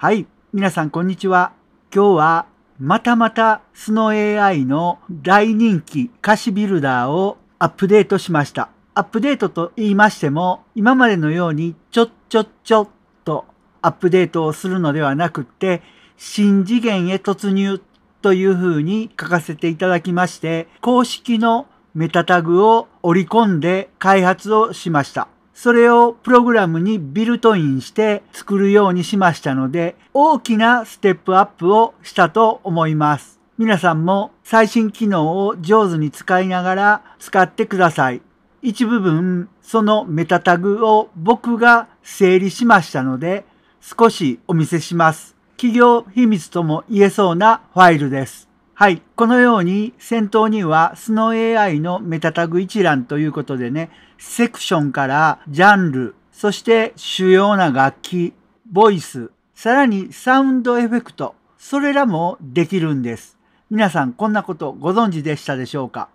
はい。皆さん、こんにちは。今日は、またまた、スノ AI の大人気歌詞ビルダーをアップデートしました。アップデートと言いましても、今までのように、ちょっちょっちょっとアップデートをするのではなくって、新次元へ突入というふうに書かせていただきまして、公式のメタタグを織り込んで開発をしました。それをプログラムにビルトインして作るようにしましたので、大きなステップアップをしたと思います。皆さんも最新機能を上手に使いながら使ってください。一部分、そのメタタグを僕が整理しましたので、少しお見せします。企業秘密とも言えそうなファイルです。はい。このように先頭には Snow AI のメタタグ一覧ということでね、セクションからジャンル、そして主要な楽器、ボイス、さらにサウンドエフェクト、それらもできるんです。皆さんこんなことご存知でしたでしょうか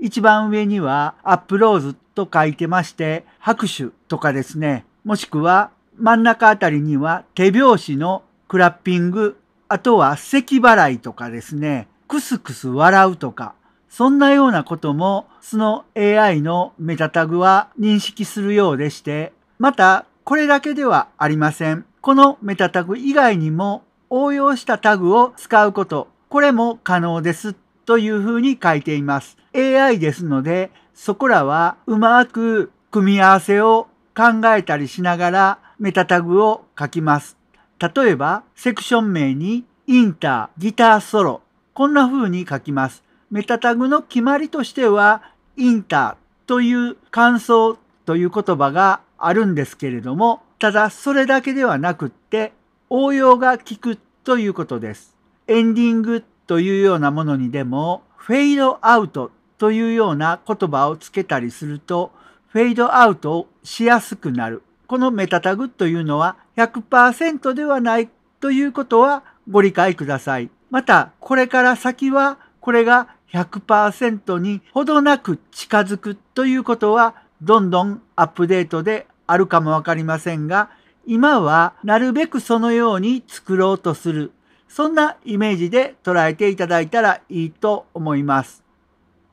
一番上にはアップローズと書いてまして、拍手とかですね、もしくは真ん中あたりには手拍子のクラッピング、あとは咳払いとかですね、クスクス笑うとか、そんなようなこともその AI のメタタグは認識するようでして、またこれだけではありません。このメタタグ以外にも応用したタグを使うこと、これも可能ですというふうに書いています。AI ですので、そこらはうまく組み合わせを考えたりしながらメタタグを書きます。例えば、セクション名にインター、ギターソロ、こんな風に書きます。メタタグの決まりとしては、インターという感想という言葉があるんですけれども、ただそれだけではなくって、応用が効くということです。エンディングというようなものにでも、フェイドアウトというような言葉をつけたりすると、フェイドアウトをしやすくなる。このメタタグというのは100%ではないということはご理解ください。また、これから先はこれが100%にほどなく近づくということはどんどんアップデートであるかもわかりませんが、今はなるべくそのように作ろうとする、そんなイメージで捉えていただいたらいいと思います。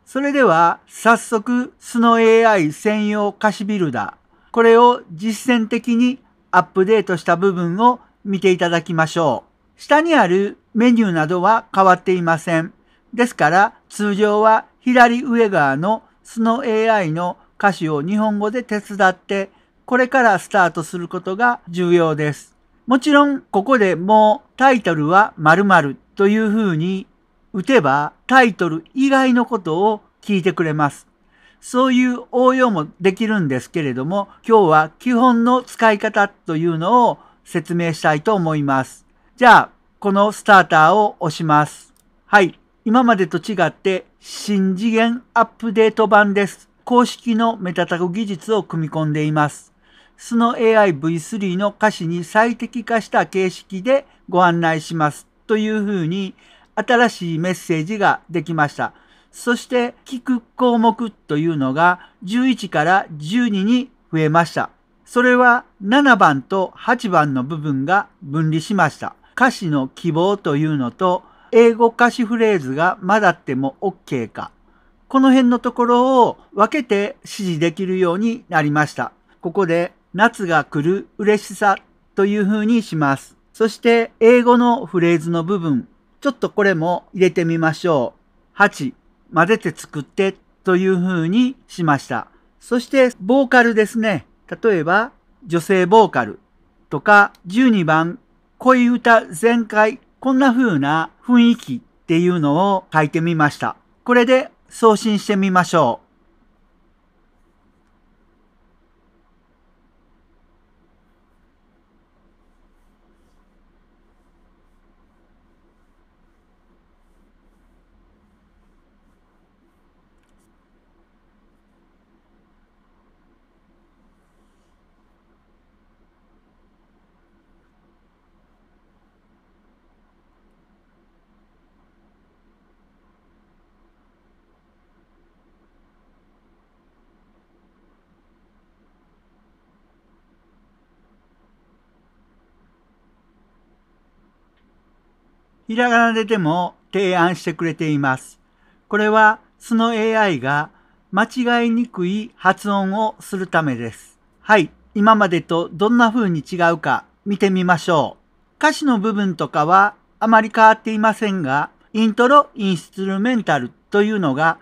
それでは早速 Snow AI 専用歌詞ビルダー、これを実践的にアップデートした部分を見ていただきましょう。下にあるメニューなどは変わっていません。ですから、通常は左上側のスノ AI の歌詞を日本語で手伝って、これからスタートすることが重要です。もちろん、ここでもうタイトルは〇〇という風に打てばタイトル以外のことを聞いてくれます。そういう応用もできるんですけれども、今日は基本の使い方というのを説明したいと思います。じゃあ、このスターターを押します。はい。今までと違って新次元アップデート版です。公式のメタタグ技術を組み込んでいます。スの AI V3 の歌詞に最適化した形式でご案内しますというふうに新しいメッセージができました。そして聞く項目というのが11から12に増えました。それは7番と8番の部分が分離しました。歌詞の希望というのと英語歌詞フレーズが混ざっても OK か、この辺のところを分けて指示できるようになりました。ここで夏が来る嬉しさという風にします。そして英語のフレーズの部分、ちょっとこれも入れてみましょう。8、混ぜて作ってという風にしました。そしてボーカルですね。例えば女性ボーカルとか12番恋歌全開こんな風な雰囲気っていうのを書いてみました。これで送信してみましょう。ひらがなででも提案してくれています。これはその AI が間違いにくい発音をするためです。はい、今までとどんな風に違うか見てみましょう。歌詞の部分とかはあまり変わっていませんが、イントロ・インストゥルメンタルというのが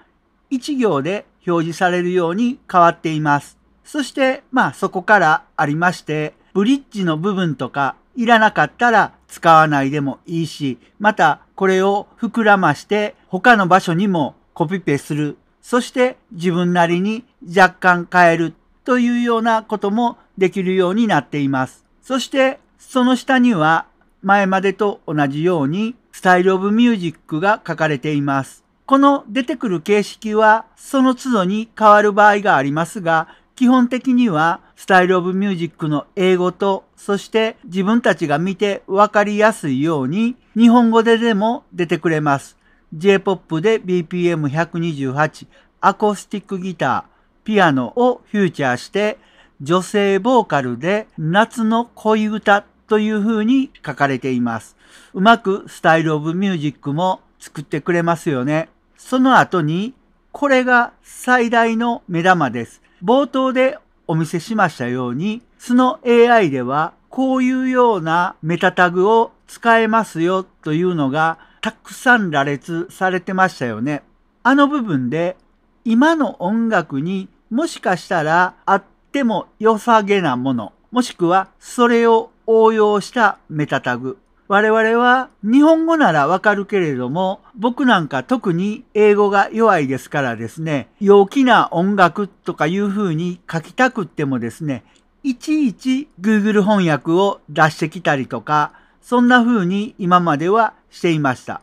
1行で表示されるように変わっています。そして、まあそこからありまして、ブリッジの部分とかいらなかったら使わないでもいいし、またこれを膨らまして他の場所にもコピペする。そして自分なりに若干変えるというようなこともできるようになっています。そしてその下には前までと同じようにスタイルオブミュージックが書かれています。この出てくる形式はその都度に変わる場合がありますが、基本的には、スタイルオブミュージックの英語と、そして自分たちが見てわかりやすいように、日本語ででも出てくれます。J-POP で BPM128、アコースティックギター、ピアノをフューチャーして、女性ボーカルで夏の恋歌という風に書かれています。うまくスタイルオブミュージックも作ってくれますよね。その後に、これが最大の目玉です。冒頭でお見せしましたように、その AI ではこういうようなメタタグを使えますよというのがたくさん羅列されてましたよね。あの部分で今の音楽にもしかしたらあっても良さげなもの、もしくはそれを応用したメタタグ我々は日本語ならわかるけれども、僕なんか特に英語が弱いですからですね、陽気な音楽とかいう風に書きたくってもですね、いちいち Google 翻訳を出してきたりとか、そんな風に今まではしていました。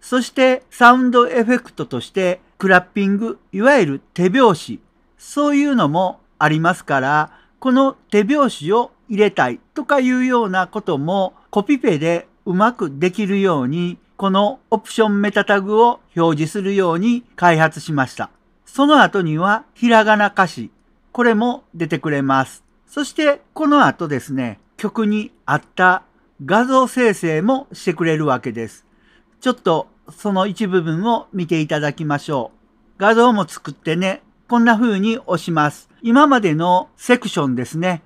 そしてサウンドエフェクトとしてクラッピング、いわゆる手拍子、そういうのもありますから、この手拍子を入れたいとかいうようなこともコピペでうまくできるようにこのオプションメタタグを表示するように開発しました。その後にはひらがな歌詞、これも出てくれます。そしてこの後ですね、曲に合った画像生成もしてくれるわけです。ちょっとその一部分を見ていただきましょう。画像も作ってね。こんな風に押します。今までのセクションですね。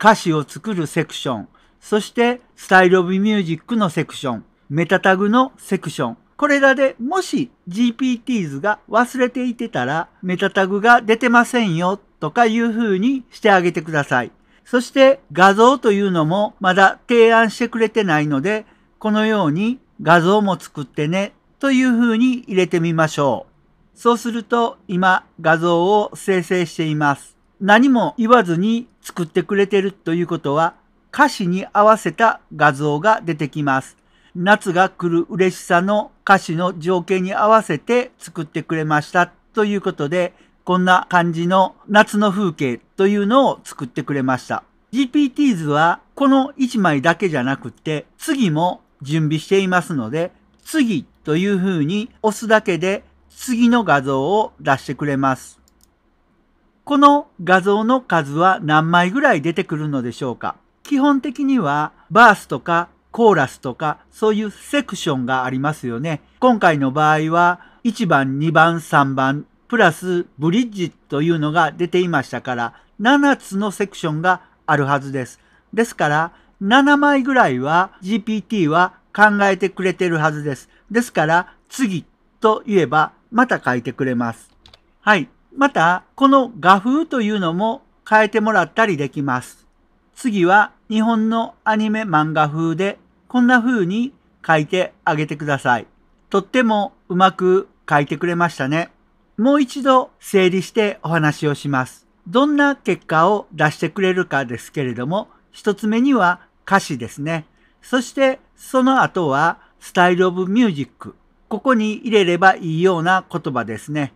歌詞を作るセクション、そしてスタイルオブミュージックのセクション、メタタグのセクション、これらでもし GPTs が忘れていてたらメタタグが出てませんよとかいう風にしてあげてください。そして画像というのもまだ提案してくれてないので、このように画像も作ってねという風に入れてみましょう。そうすると今画像を生成しています。何も言わずに作ってくれてるということは歌詞に合わせた画像が出てきます。夏が来る嬉しさの歌詞の情景に合わせて作ってくれましたということで、こんな感じの夏の風景というのを作ってくれました。GPTs はこの1枚だけじゃなくて、次も準備していますので、次という風に押すだけで次の画像を出してくれます。この画像の数は何枚ぐらい出てくるのでしょうか基本的にはバースとかコーラスとかそういうセクションがありますよね。今回の場合は1番、2番、3番、プラスブリッジというのが出ていましたから7つのセクションがあるはずです。ですから7枚ぐらいは GPT は考えてくれてるはずです。ですから次と言えばまた書いてくれます。はい。また、この画風というのも変えてもらったりできます。次は日本のアニメ漫画風でこんな風に書いてあげてください。とってもうまく書いてくれましたね。もう一度整理してお話をします。どんな結果を出してくれるかですけれども、一つ目には歌詞ですね。そしてその後はスタイルオブミュージック。ここに入れればいいような言葉ですね。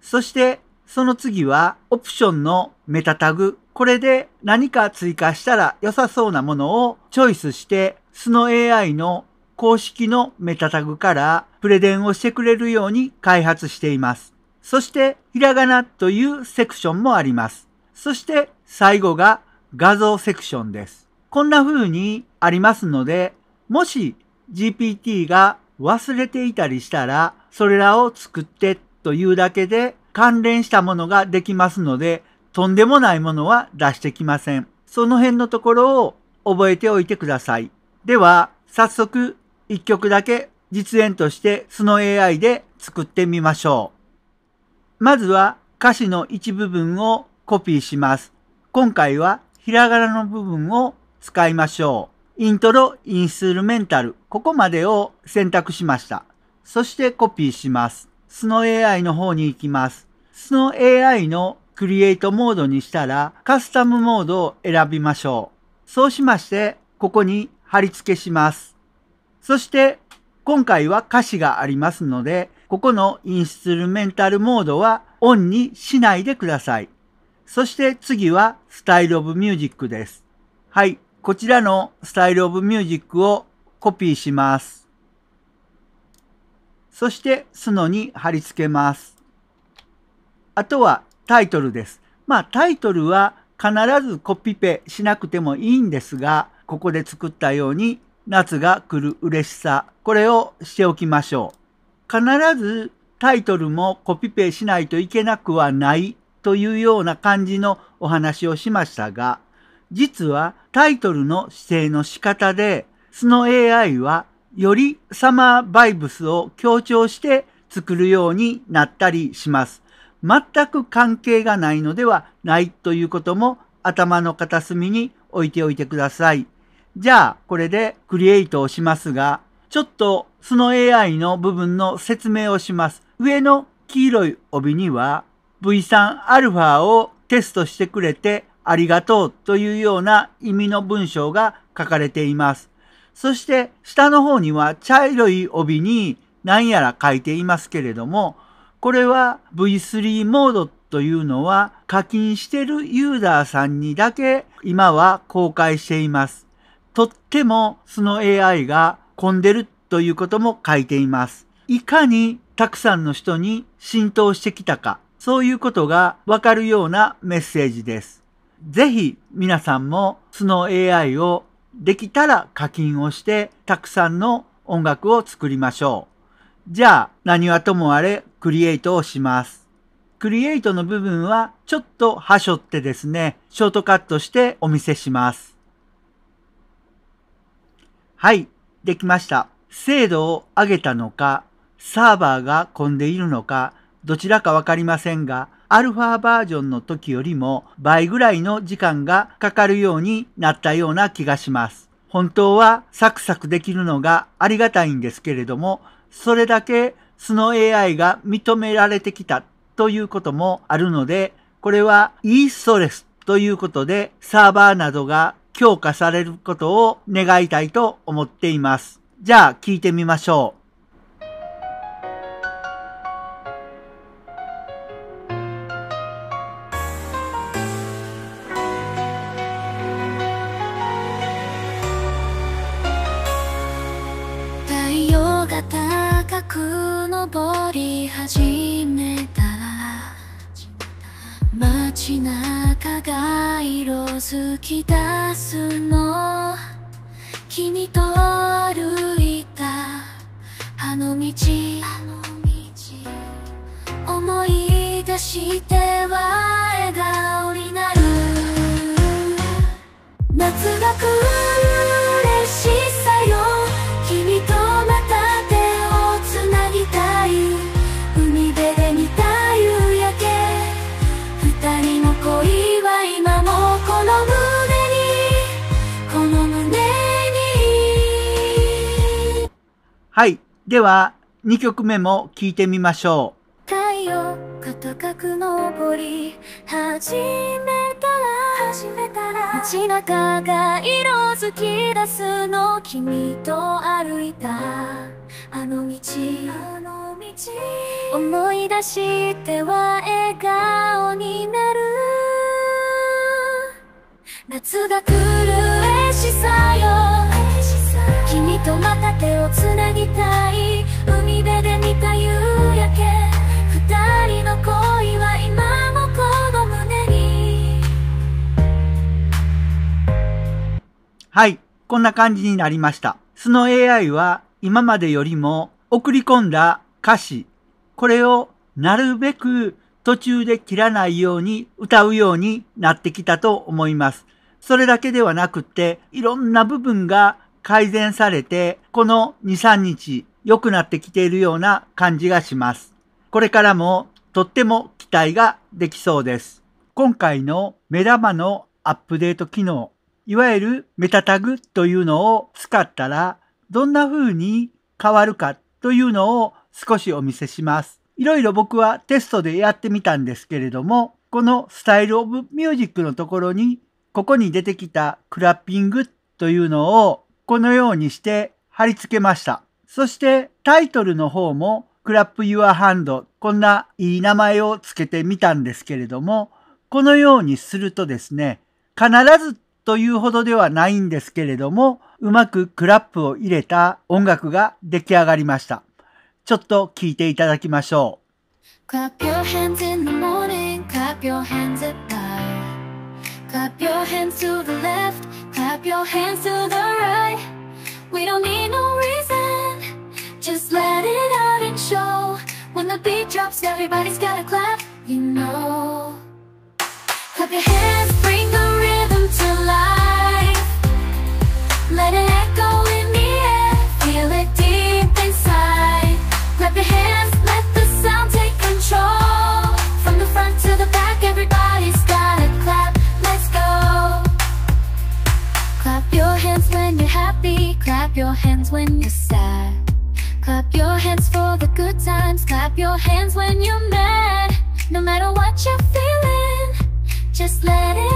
そしてその次はオプションのメタタグ。これで何か追加したら良さそうなものをチョイスして、スノ AI の公式のメタタグからプレデンをしてくれるように開発しています。そして、ひらがなというセクションもあります。そして最後が画像セクションです。こんな風にありますので、もし GPT が忘れていたりしたら、それらを作ってというだけで関連したものができますので、とんでもないものは出してきません。その辺のところを覚えておいてください。では、早速1曲だけ実演としてその AI で作ってみましょう。まずは歌詞の一部分をコピーします。今回はひらがなの部分を使いましょう。イントロ、インストゥルメンタル、ここまでを選択しました。そしてコピーします。スの AI の方に行きます。その AI のクリエイトモードにしたらカスタムモードを選びましょう。そうしまして、ここに貼り付けします。そして、今回は歌詞がありますので、ここのインストゥルメンタルモードはオンにしないでください。そして次はスタイルオブミュージックです。はい。こちらのスタイルオブミュージックをコピーします。そして、スノに貼り付けます。あとはタイトルです。まあタイトルは必ずコピペしなくてもいいんですが、ここで作ったように夏が来る嬉しさ、これをしておきましょう。必ずタイトルもコピペしないといけなくはないというような感じのお話をしましたが、実はタイトルの指定の仕方で、その AI はよりサマーバイブスを強調して作るようになったりします。全く関係がないのではないということも頭の片隅に置いておいてください。じゃあ、これでクリエイトをしますが、ちょっとその AI の部分の説明をします。上の黄色い帯には V3α をテストしてくれてありがとうというような意味の文章が書かれています。そして下の方には茶色い帯に何やら書いていますけれども、これは V3 モードというのは課金してるユーザーさんにだけ今は公開しています。とってもその AI が混んでるということも書いています。いかにたくさんの人に浸透してきたか、そういうことがわかるようなメッセージです。ぜひ皆さんもその AI をできたら課金をしてたくさんの音楽を作りましょう。じゃあ、何はともあれ、クリエイトをします。クリエイトの部分はちょっと端折ってですね、ショートカットしてお見せします。はい、できました。精度を上げたのか、サーバーが混んでいるのか、どちらかわかりませんが、アルファバージョンの時よりも倍ぐらいの時間がかかるようになったような気がします。本当はサクサクできるのがありがたいんですけれども、それだけ素の AI が認められてきたということもあるので、これはいストレスということでサーバーなどが強化されることを願いたいと思っています。じゃあ聞いてみましょう。しては笑顔になる夏が来る嬉しさよ君とまた手をつなぎたい海辺で見た夕焼け二人の恋は今もこの胸にこの胸にはいでは2曲目も聴いてみましょう高く登り始めたら始めたら街中が色づき出すの君と歩いたあの道あの道思い出しては笑顔になる夏が来る嬉しさよ君とまた手をつなぎたい海辺で見た夕焼けはい、こんな感じになりました。その AI は今までよりも送り込んだ歌詞、これをなるべく途中で切らないように歌うようになってきたと思います。それだけではなくって、いろんな部分が改善されて、この2、3日良くなってきているような感じがします。これからもとっても期待ができそうです。今回の目玉のアップデート機能いわゆるメタタグというのを使ったら、どんな風に変わるかというのを少しお見せします。いろいろ僕はテストでやってみたんですけれども、このスタイルオブミュージックのところに、ここに出てきたクラッピングというのをこのようにして貼り付けました。そしてタイトルの方もクラップユアハンドこんないい名前を付けてみたんですけれども、このようにするとですね、必ずというほどではないんですけれども、うまくクラップを入れた音楽が出来上がりました。ちょっと聴いていただきましょう。Clap your hands in the morning, clap your hands at night. Clap your hands to the left, clap your hands to the right. We don't need no reason, just let it out and show. When the beat drops, everybody's gotta clap, you know. Clap your hands. Let it echo in the air, feel it deep inside. Clap your hands, let the sound take control. From the front to the back, everybody's gotta clap, let's go. Clap your hands when you're happy, clap your hands when you're sad. Clap your hands for the good times, clap your hands when you're mad. No matter what you're feeling, just let it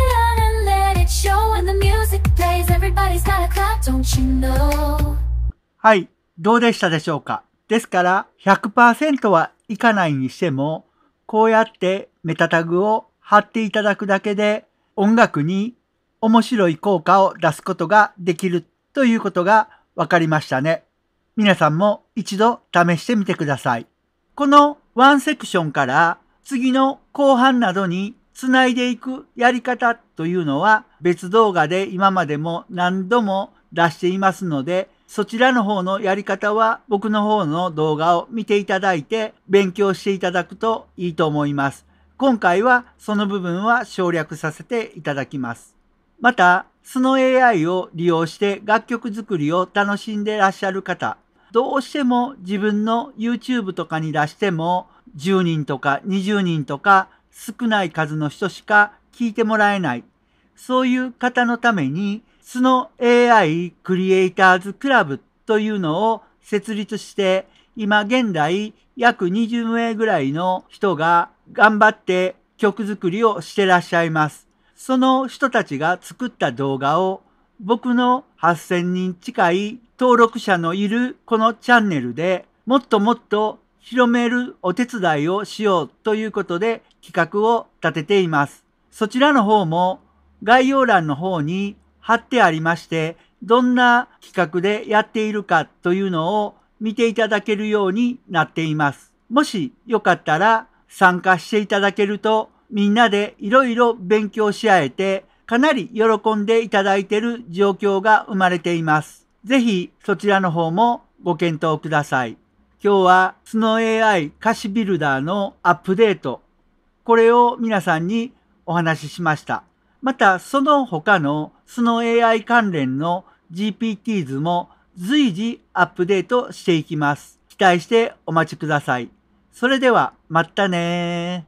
はい、どうでしたでしょうかですから100%はいかないにしても、こうやってメタタグを貼っていただくだけで音楽に面白い効果を出すことができるということが分かりましたね。皆さんも一度試してみてください。このワンセクションから次の後半などにつないでいくやり方というのは別動画で今までも何度も出していますので、そちらの方のやり方は僕の方の動画を見ていただいて勉強していただくといいと思います。今回はその部分は省略させていただきます。また、その AI を利用して楽曲作りを楽しんでらっしゃる方、どうしても自分の YouTube とかに出しても10人とか20人とか少ない数の人しか聞いてもらえない。そういう方のためにスノ AI クリエイターズクラブというのを設立して、今現在約20名ぐらいの人が頑張って曲作りをしてらっしゃいます。その人たちが作った動画を僕の8000人近い登録者のいるこのチャンネルでもっともっと広めるお手伝いをしようということで企画を立てています。そちらの方も概要欄の方に貼ってありまして、どんな企画でやっているかというのを見ていただけるようになっています。もしよかったら参加していただけるとみんなでいろいろ勉強し合えてかなり喜んでいただいている状況が生まれています。ぜひそちらの方もご検討ください。今日はスノー AI 歌詞ビルダーのアップデート。これを皆さんにお話ししました。またその他のその AI 関連の GPTs も随時アップデートしていきます。期待してお待ちください。それでは、またね